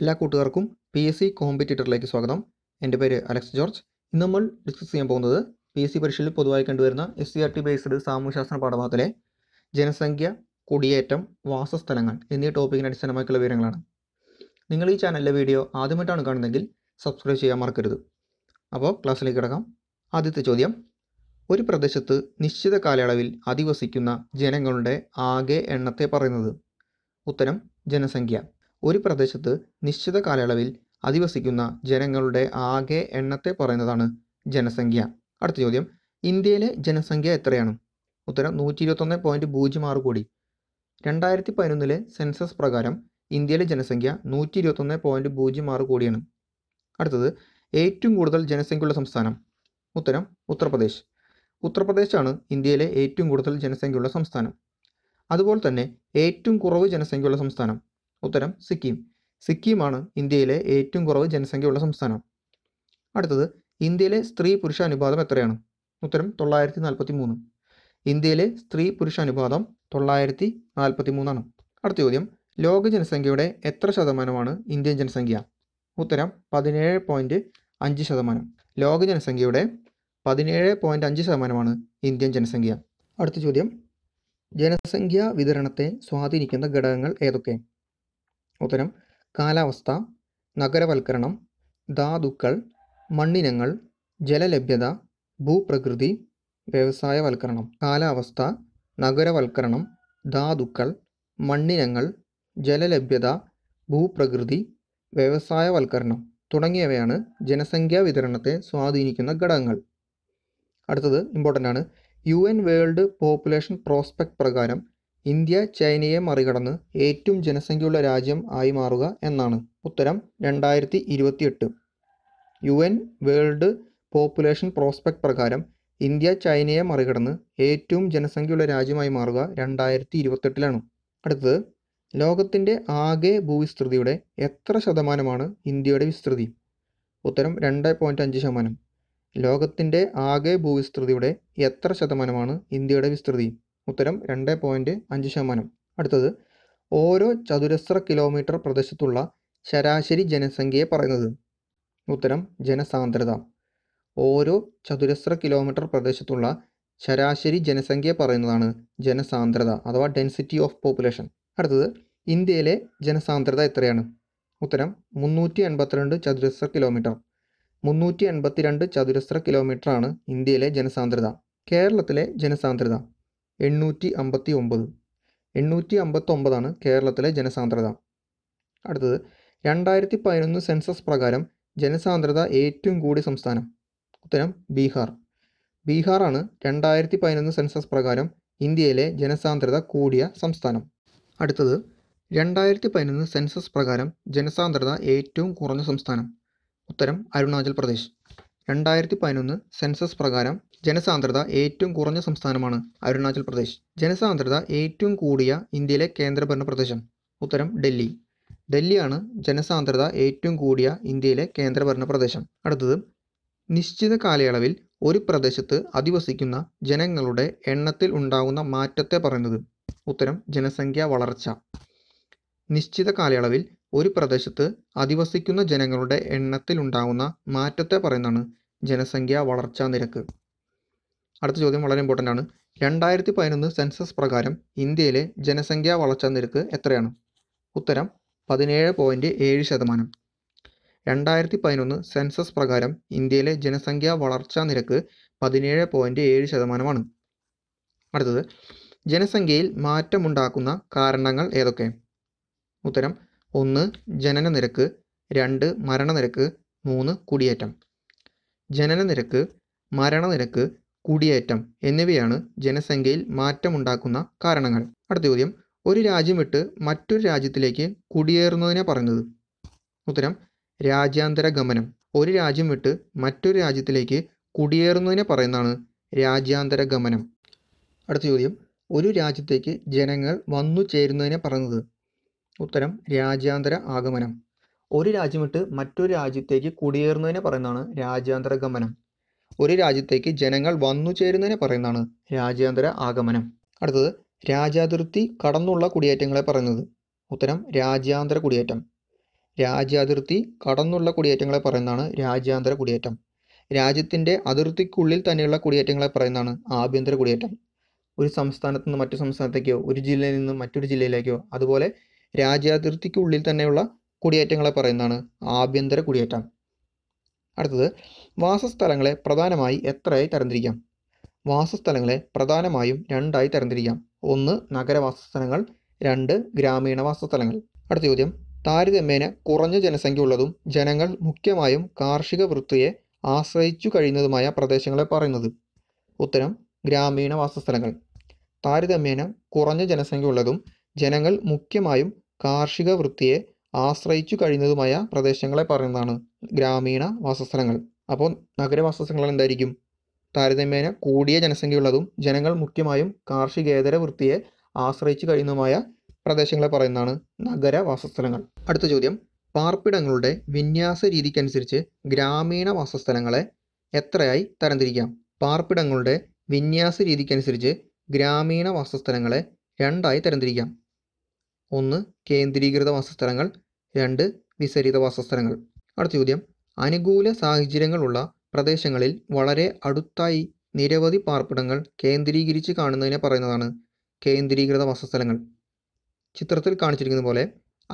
എല്ലാ കൂട്ടുകാർക്കും P S C കോമ്പറ്റീറ്ററിലേക്ക് സ്വാഗതം എൻ്റെ പേര് അലക്സ് ജോർജ് ഇന്ന് നമ്മൾ ഡിസ്കസ് ചെയ്യാൻ പോകുന്നത് പി എസ് സി പരീക്ഷയിൽ പൊതുവായി കണ്ടുവരുന്ന S C R T based സാമൂഹ്യശാസ്ത്ര പാഠഭാഗത്തിലെ ജനസംഖ്യ കുടിയേറ്റം വാസസ്ഥലങ്ങൾ എന്നീ ടോപ്പിക്കിന് അടിസ്ഥാനമാക്കിയുള്ള വിവരങ്ങളാണ് നിങ്ങൾ ഈ ചാനലിലെ വീഡിയോ ആദ്യമായിട്ടാണ് കാണുന്നതെങ്കിൽ സബ്സ്ക്രൈബ് ചെയ്യാൻ മറക്കരുത് അപ്പോൾ ക്ലാസ്സിലേക്ക് കിടക്കാം ആദ്യത്തെ ചോദ്യം ഒരു പ്രദേശത്ത് നിശ്ചിത കാലയളവിൽ അധിവസിക്കുന്ന ജനങ്ങളുടെ ആകെ എണ്ണത്തെ പറയുന്നത് ഉത്തരം ജനസംഖ്യ ഒരു പ്രദേശത്ത് നിശ്ചിത കാലയളവിൽ അധിവസിക്കുന്ന ജനങ്ങളുടെ ആകെ എണ്ണത്തെ പറയുന്നതാണ് ജനസംഖ്യ അടുത്ത ചോദ്യം ഇന്ത്യയിലെ ജനസംഖ്യ എത്രയാണ് ഉത്തരം നൂറ്റി ഇരുപത്തൊന്ന് പോയിൻറ്റ് പൂജ്യം ആറ് കോടി രണ്ടായിരത്തി പതിനൊന്നിലെ സെൻസസ് പ്രകാരം ഇന്ത്യയിലെ ജനസംഖ്യ നൂറ്റി ഇരുപത്തൊന്ന് പോയിൻറ്റ് പൂജ്യം ആറ് കോടിയാണ് അടുത്തത് ഏറ്റവും കൂടുതൽ ജനസംഖ്യയുള്ള സംസ്ഥാനം ഉത്തരം ഉത്തർപ്രദേശ് ഉത്തർപ്രദേശാണ് ഇന്ത്യയിലെ ഏറ്റവും കൂടുതൽ ജനസംഖ്യയുള്ള സംസ്ഥാനം അതുപോലെ തന്നെ ഏറ്റവും കുറവ് ജനസംഖ്യയുള്ള സംസ്ഥാനം ഉത്തരം സിക്കിം സിക്കിമാണ് ഇന്ത്യയിലെ ഏറ്റവും കുറവ് ജനസംഖ്യയുള്ള സംസ്ഥാനം അടുത്തത് ഇന്ത്യയിലെ സ്ത്രീ പുരുഷ അനുപാതം എത്രയാണ് ഉത്തരം തൊള്ളായിരത്തി നാൽപ്പത്തി മൂന്ന് ഇന്ത്യയിലെ സ്ത്രീ പുരുഷ അനുപാതം തൊള്ളായിരത്തി നാൽപ്പത്തി മൂന്നാണ് അടുത്ത ചോദ്യം ലോക ജനസംഖ്യയുടെ എത്ര ശതമാനമാണ് ഇന്ത്യൻ ജനസംഖ്യ ഉത്തരം പതിനേഴ് പോയിൻറ്റ് അഞ്ച് ശതമാനം ലോക ജനസംഖ്യയുടെ പതിനേഴ് പോയിൻറ്റ് അഞ്ച് ശതമാനമാണ് ഇന്ത്യൻ ജനസംഖ്യ അടുത്ത ചോദ്യം ജനസംഖ്യാ വിതരണത്തെ സ്വാധീനിക്കുന്ന ഘടകങ്ങൾ ഏതൊക്കെ ഉത്തരം കാലാവസ്ഥ നഗരവൽക്കരണം ധാതുക്കൾ മണ്ണിനങ്ങൾ ജലലഭ്യത ഭൂപ്രകൃതി വ്യവസായവൽക്കരണം കാലാവസ്ഥ നഗരവൽക്കരണം ധാതുക്കൾ മണ്ണിനങ്ങൾ ജലലഭ്യത ഭൂപ്രകൃതി വ്യവസായവൽക്കരണം തുടങ്ങിയവയാണ് ജനസംഖ്യാ വിതരണത്തെ സ്വാധീനിക്കുന്ന ഘടകങ്ങൾ അടുത്തത് ഇമ്പോർട്ടൻ്റ് ആണ് U N world population prospect പ്രകാരം ഇന്ത്യ ചൈനയെ മറികടന്ന് ഏറ്റവും ജനസംഖ്യയുള്ള രാജ്യം ആയി മാറുക എന്നാണ് ഉത്തരം രണ്ടായിരത്തി ഇരുപത്തിയെട്ട് U N world population prospect പ്രകാരം ഇന്ത്യ ചൈനയെ മറികടന്ന് ഏറ്റവും ജനസംഖ്യയുള്ള രാജ്യമായി മാറുക രണ്ടായിരത്തി ഇരുപത്തെട്ടിലാണ് അടുത്തത് ലോകത്തിൻ്റെ ആകെ ഭൂവിസ്തൃതിയുടെ എത്ര ശതമാനമാണ് ഇന്ത്യയുടെ വിസ്തൃതി ഉത്തരം രണ്ട് പോയിൻറ്റ് അഞ്ച് ശതമാനം ലോകത്തിൻ്റെ ആകെ ഭൂവിസ്തൃതിയുടെ എത്ര ശതമാനമാണ് ഇന്ത്യയുടെ വിസ്തൃതി ഉത്തരം രണ്ട് പോയിൻറ്റ് അഞ്ച് ശതമാനം അടുത്തത് ഓരോ ചതുരശ്ര കിലോമീറ്റർ പ്രദേശത്തുള്ള ശരാശരി ജനസംഖ്യയെ പറയുന്നത് ഉത്തരം ജനസാന്ദ്രത ഓരോ ചതുരശ്ര കിലോമീറ്റർ പ്രദേശത്തുള്ള ശരാശരി ജനസംഖ്യ പറയുന്നതാണ് ജനസാന്ദ്രത അഥവാ ഡെൻസിറ്റി ഓഫ് പോപ്പുലേഷൻ അടുത്തത് ഇന്ത്യയിലെ ജനസാന്ദ്രത എത്രയാണ് ഉത്തരം മുന്നൂറ്റി എൺപത്തിരണ്ട് ചതുരശ്ര കിലോമീറ്റർ മുന്നൂറ്റി എൺപത്തിരണ്ട് ചതുരശ്ര കിലോമീറ്ററാണ് ഇന്ത്യയിലെ ജനസാന്ദ്രത കേരളത്തിലെ ജനസാന്ദ്രത എണ്ണൂറ്റി അമ്പത്തി ഒമ്പത് എണ്ണൂറ്റി അമ്പത്തൊമ്പതാണ് കേരളത്തിലെ ജനസാന്ദ്രത അടുത്തത് രണ്ടായിരത്തി പതിനൊന്ന് സെൻസസ് പ്രകാരം ജനസാന്ദ്രത ഏറ്റവും കൂടിയ സംസ്ഥാനം ഉത്തരം ബീഹാർ ബീഹാറാണ് രണ്ടായിരത്തി പതിനൊന്ന് സെൻസസ് പ്രകാരം ഇന്ത്യയിലെ ജനസാന്ദ്രത കൂടിയ സംസ്ഥാനം അടുത്തത് രണ്ടായിരത്തി പതിനൊന്ന് സെൻസസ് പ്രകാരം ജനസാന്ദ്രത ഏറ്റവും കുറഞ്ഞ സംസ്ഥാനം ഉത്തരം അരുണാചൽ പ്രദേശ് രണ്ടായിരത്തി പതിനൊന്ന് സെൻസസ് പ്രകാരം ജനസാന്ദ്രത ഏറ്റവും കുറഞ്ഞ സംസ്ഥാനമാണ് അരുണാചൽ പ്രദേശ് ജനസാന്ദ്രത ഏറ്റവും കൂടിയ ഇന്ത്യയിലെ കേന്ദ്രഭരണ പ്രദേശം ഉത്തരം ഡൽഹി ഡൽഹിയാണ് ജനസാന്ദ്രത ഏറ്റവും കൂടിയ ഇന്ത്യയിലെ കേന്ദ്രഭരണ പ്രദേശം അടുത്തത് നിശ്ചിത കാലയളവിൽ ഒരു പ്രദേശത്ത് അധിവസിക്കുന്ന ജനങ്ങളുടെ എണ്ണത്തിൽ ഉണ്ടാകുന്ന മാറ്റത്തെ പറയുന്നത് ഉത്തരം ജനസംഖ്യാ വളർച്ച നിശ്ചിത കാലയളവിൽ ഒരു പ്രദേശത്ത് അധിവസിക്കുന്ന ജനങ്ങളുടെ എണ്ണത്തിലുണ്ടാകുന്ന മാറ്റത്തെ പറയുന്നതാണ് ജനസംഖ്യാ വളർച്ചാ നിരക്ക് അടുത്ത ചോദ്യം വളരെ ഇമ്പോർട്ടൻ്റ് ആണ് രണ്ടായിരത്തി പതിനൊന്ന് സെൻസസ് പ്രകാരം ഇന്ത്യയിലെ ജനസംഖ്യാ വളർച്ചാ നിരക്ക് എത്രയാണ് ഉത്തരം പതിനേഴ് പോയിൻറ്റ് ഏഴ് ശതമാനം രണ്ടായിരത്തി പതിനൊന്ന് സെൻസസ് പ്രകാരം ഇന്ത്യയിലെ ജനസംഖ്യാ വളർച്ചാ നിരക്ക് പതിനേഴ് പോയിൻറ്റ് ഏഴ് ശതമാനമാണ് അടുത്തത് ജനസംഖ്യയിൽ മാറ്റമുണ്ടാക്കുന്ന കാരണങ്ങൾ ഏതൊക്കെ ഉത്തരം ഒന്ന് ജനന നിരക്ക് രണ്ട് മരണനിരക്ക് മൂന്ന് കുടിയേറ്റം ജനന നിരക്ക് മരണനിരക്ക് കുടിയേറ്റം എന്നിവയാണ് ജനസംഖ്യയിൽ മാറ്റമുണ്ടാക്കുന്ന കാരണങ്ങൾ അടുത്ത ചോദ്യം ഒരു രാജ്യം വിട്ട് മറ്റൊരു രാജ്യത്തിലേക്ക് കുടിയേറുന്നതിനെ പറഞ്ഞത് ഉത്തരം രാജ്യാന്തര ഗമനം ഒരു രാജ്യം വിട്ട് മറ്റൊരു രാജ്യത്തിലേക്ക് കുടിയേറുന്നതിനെ പറയുന്നതാണ് രാജ്യാന്തര ഗമനം അടുത്ത ചോദ്യം ഒരു രാജ്യത്തേക്ക് ജനങ്ങൾ വന്നു ചേരുന്നതിനെ പറയുന്നത് ഉത്തരം രാജ്യാന്തര ആഗമനം ഒരു രാജ്യം വിട്ട് മറ്റൊരു രാജ്യത്തേക്ക് കുടിയേറുന്നതിനെ പറയുന്നതാണ് രാജ്യാന്തര ഗമനം ഒരു രാജ്യത്തേക്ക് ജനങ്ങൾ വന്നു ചേരുന്നതിനെ പറയുന്നതാണ് രാജ്യാന്തര ആഗമനം അടുത്തത് രാജ്യാതിർത്തി കടന്നുള്ള കുടിയേറ്റങ്ങളെ പറയുന്നത് ഉത്തരം രാജ്യാന്തര കുടിയേറ്റം രാജ്യാതിർത്തി കടന്നുള്ള കുടിയേറ്റങ്ങളെ പറയുന്നതാണ് രാജ്യാന്തര കുടിയേറ്റം രാജ്യത്തിൻ്റെ അതിർത്തിക്കുള്ളിൽ തന്നെയുള്ള കുടിയേറ്റങ്ങളെ പറയുന്നതാണ് ആഭ്യന്തര കുടിയേറ്റം ഒരു സംസ്ഥാനത്ത് നിന്ന് മറ്റു സംസ്ഥാനത്തേക്കോ ഒരു ജില്ലയിൽ നിന്ന് മറ്റൊരു ജില്ലയിലേക്കോ അതുപോലെ രാജ്യാതിർത്തിക്കുള്ളിൽ തന്നെയുള്ള കുടിയേറ്റങ്ങളെ പറയുന്നതാണ് ആഭ്യന്തര കുടിയേറ്റം അടുത്തത് വാസസ്ഥലങ്ങളെ പ്രധാനമായി എത്രയായി തരംതിരിക്കാം വാസസ്ഥലങ്ങളെ പ്രധാനമായും രണ്ടായി തരംതിരിക്കാം ഒന്ന് നഗരവാസസ്ഥലങ്ങൾ രണ്ട് ഗ്രാമീണ വാസസ്ഥലങ്ങൾ അടുത്ത ചോദ്യം താരതമ്യേന കുറഞ്ഞ ജനസംഖ്യ ഉള്ളതും ജനങ്ങൾ മുഖ്യമായും കാർഷിക വൃത്തിയെ ആശ്രയിച്ചു കഴിയുന്നതുമായ പ്രദേശങ്ങളെ പറയുന്നത് ഉത്തരം ഗ്രാമീണ വാസസ്ഥലങ്ങൾ താരതമ്യേന കുറഞ്ഞ ജനസംഖ്യ ഉള്ളതും ജനങ്ങൾ മുഖ്യമായും കാർഷിക വൃത്തിയെ ആശ്രയിച്ചു കഴിയുന്നതുമായ പ്രദേശങ്ങളെ പറയുന്നതാണ് ഗ്രാമീണ വാസസ്ഥലങ്ങൾ അപ്പോൾ നഗരവാസസ്ഥലങ്ങൾ എന്തായിരിക്കും താരതമ്യേന കൂടിയ ജനസംഖ്യയുള്ളതും ജനങ്ങൾ മുഖ്യമായും കാർഷികേതര വൃത്തിയെ ആശ്രയിച്ചു കഴിയുന്നതുമായ പ്രദേശങ്ങളെ പറയുന്നതാണ് നഗര വാസസ്ഥലങ്ങൾ അടുത്ത ചോദ്യം പാർപ്പിടങ്ങളുടെ വിന്യാസ രീതിക്കനുസരിച്ച് ഗ്രാമീണ വാസസ്ഥലങ്ങളെ എത്രയായി തരംതിരിക്കാം പാർപ്പിടങ്ങളുടെ വിന്യാസ രീതിക്കനുസരിച്ച് ഗ്രാമീണ വാസസ്ഥലങ്ങളെ രണ്ടായി തരംതിരിക്കാം ഒന്ന് കേന്ദ്രീകൃത വാസസ്ഥലങ്ങൾ രണ്ട് വിസരിത വാസസ്ഥലങ്ങൾ അടുത്ത ചോദ്യം അനുകൂല സാഹചര്യങ്ങളുള്ള പ്രദേശങ്ങളിൽ വളരെ അടുത്തായി നിരവധി പാർപ്പിടങ്ങൾ കേന്ദ്രീകരിച്ച് കാണുന്നതിനെ പറയുന്നതാണ് കേന്ദ്രീകൃത വാസസ്ഥലങ്ങൾ ചിത്രത്തിൽ കാണിച്ചിരിക്കുന്ന പോലെ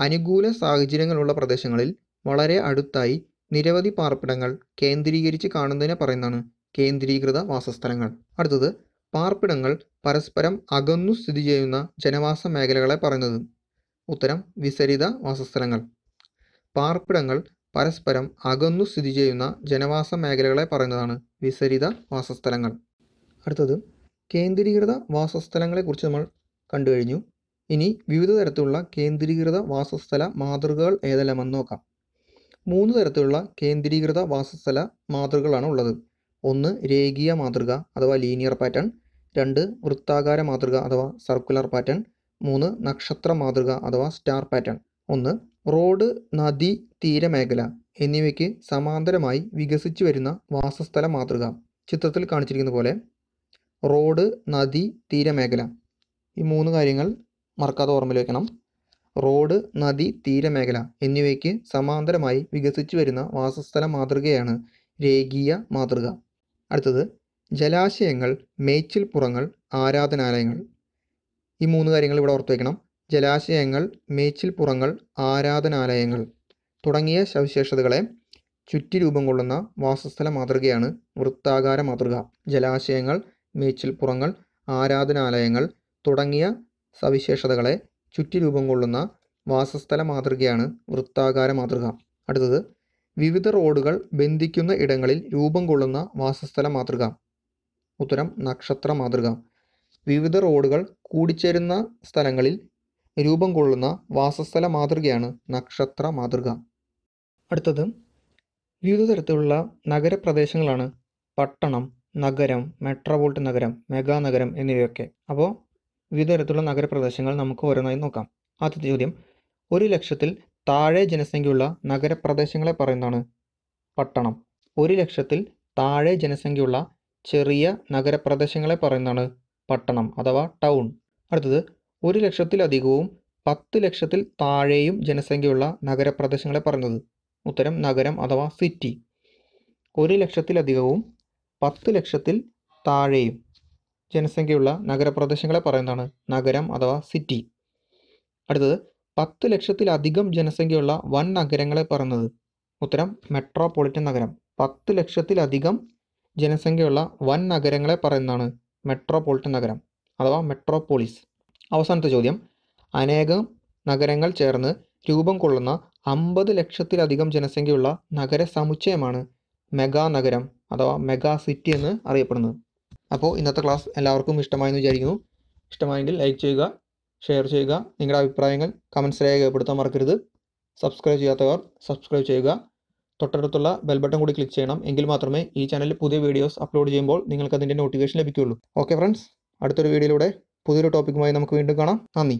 അനുകൂല സാഹചര്യങ്ങളുള്ള പ്രദേശങ്ങളിൽ വളരെ അടുത്തായി നിരവധി പാർപ്പിടങ്ങൾ കേന്ദ്രീകരിച്ച് കാണുന്നതിനെ പറയുന്നതാണ് കേന്ദ്രീകൃത വാസസ്ഥലങ്ങൾ അടുത്തത് പാർപ്പിടങ്ങൾ പരസ്പരം അകന്നു സ്ഥിതി ചെയ്യുന്ന ജനവാസ മേഖലകളെ പറയുന്നത് ഉത്തരം വിസരിത വാസസ്ഥലങ്ങൾ പാർപ്പിടങ്ങൾ പരസ്പരം അകന്നു സ്ഥിതി ചെയ്യുന്ന ജനവാസ മേഖലകളെ പറയുന്നതാണ് വിസരിത വാസസ്ഥലങ്ങൾ അടുത്തത് കേന്ദ്രീകൃത വാസസ്ഥലങ്ങളെക്കുറിച്ച് നമ്മൾ കണ്ടു കഴിഞ്ഞു ഇനി വിവിധ തരത്തിലുള്ള കേന്ദ്രീകൃത വാസസ്ഥല മാതൃകകൾ ഏതെല്ലാമെന്ന് നോക്കാം മൂന്ന് തരത്തിലുള്ള കേന്ദ്രീകൃത വാസസ്ഥല മാതൃകകളാണ് ഉള്ളത് ഒന്ന് രേഖീയ മാതൃക അഥവാ ലീനിയർ പാറ്റേൺ രണ്ട് വൃത്താകാര മാതൃക അഥവാ സർക്കുലർ പാറ്റേൺ മൂന്ന് നക്ഷത്ര മാതൃക അഥവാ സ്റ്റാർ പാറ്റേൺ ഒന്ന് റോഡ് നദി തീരമേഖല എന്നിവയ്ക്ക് സമാന്തരമായി വികസിച്ചു വരുന്ന വാസസ്ഥല മാതൃക ചിത്രത്തിൽ കാണിച്ചിരിക്കുന്ന പോലെ റോഡ് നദി തീരമേഖല ഈ മൂന്ന് കാര്യങ്ങൾ മറക്കാതെ ഓർമ്മയിൽ വയ്ക്കണം റോഡ് നദി തീരമേഖല എന്നിവയ്ക്ക് സമാന്തരമായി വികസിച്ചു വരുന്ന വാസസ്ഥല മാതൃകയാണ് രേഖീയ മാതൃക അടുത്തത് ജലാശയങ്ങൾ മേച്ചിൽപ്പുറങ്ങൾ ആരാധനാലയങ്ങൾ ഈ മൂന്ന് കാര്യങ്ങൾ ഇവിടെ ഓർത്തു വയ്ക്കണം ജലാശയങ്ങൾ മേച്ചിൽപ്പുറങ്ങൾ ആരാധനാലയങ്ങൾ തുടങ്ങിയ സവിശേഷതകളെ ചുറ്റി രൂപം കൊള്ളുന്ന വാസസ്ഥല മാതൃകയാണ് വൃത്താകാര മാതൃക ജലാശയങ്ങൾ മേച്ചിൽപ്പുറങ്ങൾ ആരാധനാലയങ്ങൾ തുടങ്ങിയ സവിശേഷതകളെ ചുറ്റി രൂപം കൊള്ളുന്ന വാസസ്ഥല മാതൃകയാണ് വൃത്താകാര മാതൃക അടുത്തത് വിവിധ റോഡുകൾ ബന്ധിക്കുന്ന ഇടങ്ങളിൽ രൂപം കൊള്ളുന്ന വാസസ്ഥല മാതൃക ഉത്തരം നക്ഷത്ര മാതൃക വിവിധ റോഡുകൾ കൂടിച്ചേരുന്ന സ്ഥലങ്ങളിൽ രൂപം കൊള്ളുന്ന വാസസ്ഥല മാതൃകയാണ് നക്ഷത്ര മാതൃക അടുത്തത് വിവിധ തരത്തിലുള്ള നഗരപ്രദേശങ്ങളാണ് പട്ടണം നഗരം മെട്രോപോളിറ്റൻ നഗരം മെഗാ നഗരം എന്നിവയൊക്കെ അപ്പോൾ വിവിധ തരത്തിലുള്ള നഗരപ്രദേശങ്ങൾ നമുക്ക് ഓരോന്നായി നോക്കാം ആദ്യത്തെ ചോദ്യം ഒരു ലക്ഷത്തിൽ താഴെ ജനസംഖ്യയുള്ള നഗരപ്രദേശങ്ങളെ പറയുന്നതാണ് പട്ടണം ഒരു ലക്ഷത്തിൽ താഴെ ജനസംഖ്യയുള്ള ചെറിയ നഗരപ്രദേശങ്ങളെ പറയുന്നതാണ് പട്ടണം അഥവാ ടൗൺ അടുത്തത് ഒരു ലക്ഷത്തിലധികവും പത്ത് ലക്ഷത്തിൽ താഴെയും ജനസംഖ്യയുള്ള നഗരപ്രദേശങ്ങളെ പറഞ്ഞത് ഉത്തരം നഗരം അഥവാ സിറ്റി ഒരു ലക്ഷത്തിലധികവും പത്ത് ലക്ഷത്തിൽ താഴെയും ജനസംഖ്യയുള്ള നഗരപ്രദേശങ്ങളെ പറയുന്നതാണ് നഗരം അഥവാ സിറ്റി അടുത്തത് പത്ത് ലക്ഷത്തിലധികം ജനസംഖ്യയുള്ള വൻ നഗരങ്ങളെ പറയുന്നത് ഉത്തരം മെട്രോപൊളിറ്റൻ നഗരം പത്ത് ലക്ഷത്തിലധികം ജനസംഖ്യയുള്ള വൻ നഗരങ്ങളെ പറയുന്നതാണ് മെട്രോപൊളിറ്റൻ നഗരം അഥവാ മെട്രോപോളിസ് അവസാനത്തെ ചോദ്യം അനേകം നഗരങ്ങൾ ചേർന്ന് രൂപം കൊള്ളുന്ന അമ്പത് ലക്ഷത്തിലധികം ജനസംഖ്യയുള്ള നഗര സമുച്ചയമാണ് മെഗാ നഗരം അഥവാ മെഗാ സിറ്റി എന്ന് അറിയപ്പെടുന്നത് അപ്പോൾ ഇന്നത്തെ ക്ലാസ് എല്ലാവർക്കും ഇഷ്ടമായെന്ന് വിചാരിക്കുന്നു ഇഷ്ടമായെങ്കിൽ ലൈക്ക് ചെയ്യുക ഷെയർ ചെയ്യുക നിങ്ങളുടെ അഭിപ്രായങ്ങൾ കമൻസ് രേഖപ്പെടുത്താൻ മറക്കരുത് സബ്സ്ക്രൈബ് ചെയ്യാത്തവർ സബ്സ്ക്രൈബ് ചെയ്യുക തൊട്ടടുത്തുള്ള ബെൽ ബട്ടൺ കൂടി ക്ലിക്ക് ചെയ്യണം എങ്കിൽ മാത്രമേ ഈ ചാനലിൽ പുതിയ വീഡിയോസ് അപ്ലോഡ് ചെയ്യുമ്പോൾ നിങ്ങൾക്ക് അതിൻ്റെ നോട്ടിഫിക്കേഷൻ ലഭിക്കുകയുള്ളൂ ഓക്കെ ഫ്രണ്ട്സ് അടുത്തൊരു വീഡിയോയിലൂടെ പുതിയൊരു ടോപ്പിക്കുമായി നമുക്ക് വീണ്ടും കാണാം നന്ദി